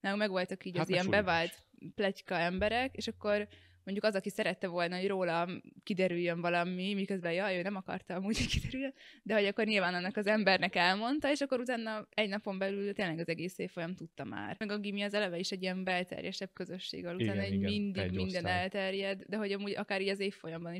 nálunk meg voltak így hát az ilyen súlyos. bevált pletyka emberek, és akkor mondjuk az, aki szerette volna, hogy rólam kiderüljön valami, miközben jaj, ő nem akarta amúgy, hogy kiderüljön, de hogy akkor nyilván annak az embernek elmondta, és akkor utána egy napon belül tényleg az egész évfolyam tudta már. Meg a gimi az eleve is egy ilyen belterjesebb közösség, utána igen, egy igen, mindig egy minden osztály. elterjed, de hogy amúgy akár így az évfolyamban is